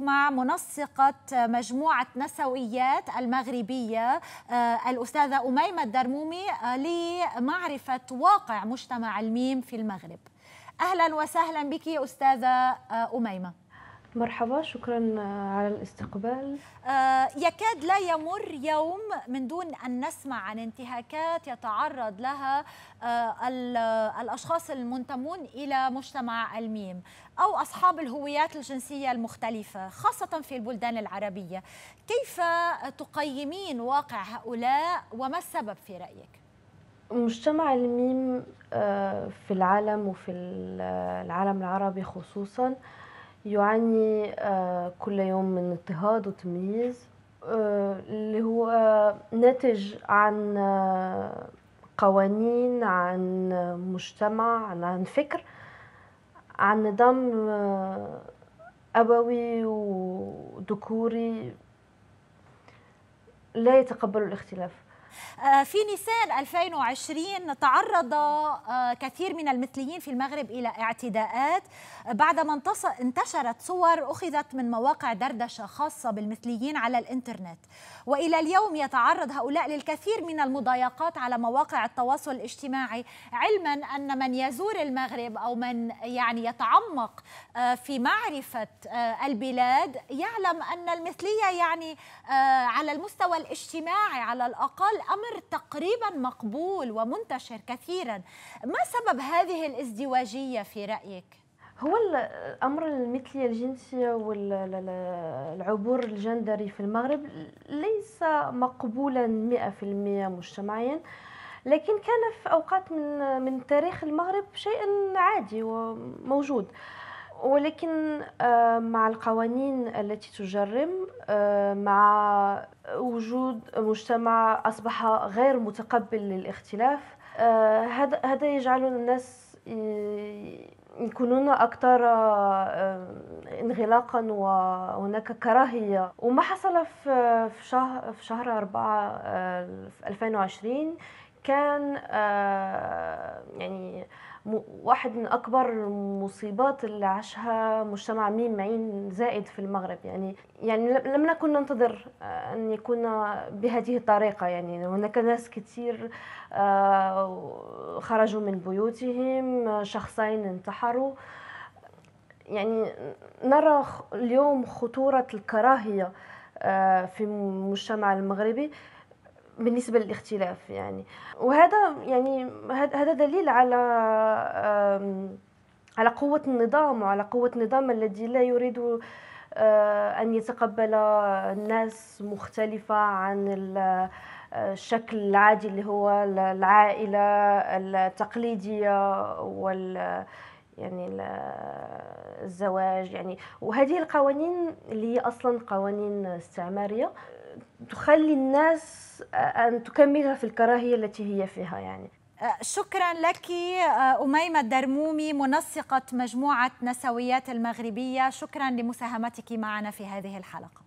مع منسقة مجموعة نسويات المغربية آه، الأستاذة أميمة الدرمومي آه، لمعرفة واقع مجتمع الميم في المغرب أهلا وسهلا بك أستاذة آه، أميمة مرحبا شكرا آه، على الاستقبال آه، يكاد لا يمر يوم من دون أن نسمع عن انتهاكات يتعرض لها آه، الأشخاص المنتمون إلى مجتمع الميم أو أصحاب الهويات الجنسية المختلفة خاصة في البلدان العربية كيف تقيمين واقع هؤلاء وما السبب في رأيك؟ مجتمع الميم في العالم وفي العالم العربي خصوصاً يعاني آه، كل يوم من اضطهاد وتمييز آه، اللي هو ناتج عن آه، قوانين عن مجتمع عن, فكر عن نظام أبوي وذكوري لا يتقبل الاختلاف آه، في نيسان 2020 تعرض آه، كثير من المثليين في المغرب إلى اعتداءات بعدما انتشرت صور أخذت من مواقع دردشة خاصة بالمثليين على الإنترنت وإلى اليوم يتعرض هؤلاء للكثير من المضايقات على مواقع التواصل الاجتماعي علما أن من يزور المغرب أو من يعني يتعمق آه، في معرفة البلاد يعلم أن المثلية يعني على المستوى الاجتماعي على الأقل الأمر تقريبا مقبول ومنتشر كثيرا ما سبب هذه الازدواجية في رأيك؟ هو الامر المثليه الجنسيه والعبور الجندري في المغرب ليس مقبولا 100% مجتمعيا لكن كان في اوقات من من تاريخ المغرب شيء عادي وموجود ولكن آه، مع القوانين التي تجرم آه، مع وجود مجتمع اصبح غير متقبل للاختلاف آه، هذا يجعل الناس يكونون اكثر انغلاقا وهناك كراهيه وما حصل في شهر في شهر 4 2020 كان يعني واحد من أكبر المصيبات اللي عاشها مجتمع ميم عين زائد في المغرب يعني يعني لم نكن ننتظر آه، أن يكون بهذه الطريقة يعني هناك ناس كثير آه، خرجوا من بيوتهم شخصين انتحروا يعني نرى اليوم خطورة الكراهية آه، في المجتمع المغربي بالنسبه للاختلاف يعني وهذا يعني هذا دليل على على قوه النظام وعلى قوه النظام الذي لا يريد آه، ان يتقبل الناس مختلفه عن الشكل العادي اللي هو العائله التقليديه وال يعني الزواج يعني وهذه القوانين اللي هي اصلا قوانين استعماريه تخلي الناس آه، آه، أن تكملها في الكراهية التي هي فيها يعني آه، شكرا لك أميمة الدرمومي منسقة مجموعة نسويات المغربية شكرا لمساهمتك معنا في هذه الحلقة